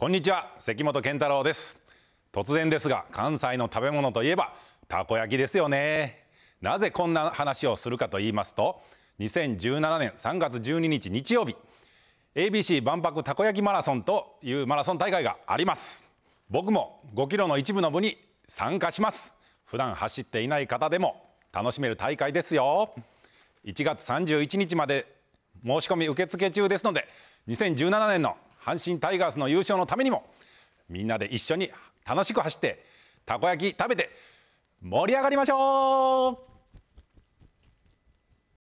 こんにちは関本健太郎です突然ですが関西の食べ物といえばたこ焼きですよねなぜこんな話をするかと言いますと2017年3月12日日曜日 ABC 万博たこ焼きマラソンというマラソン大会があります僕も5キロの一部の部に参加します普段走っていない方でも楽しめる大会ですよ1月31日まで申し込み受付中ですので2017年の阪神タイガースの優勝のためにもみんなで一緒に楽しく走ってたこ焼き食べて盛り上がりましょう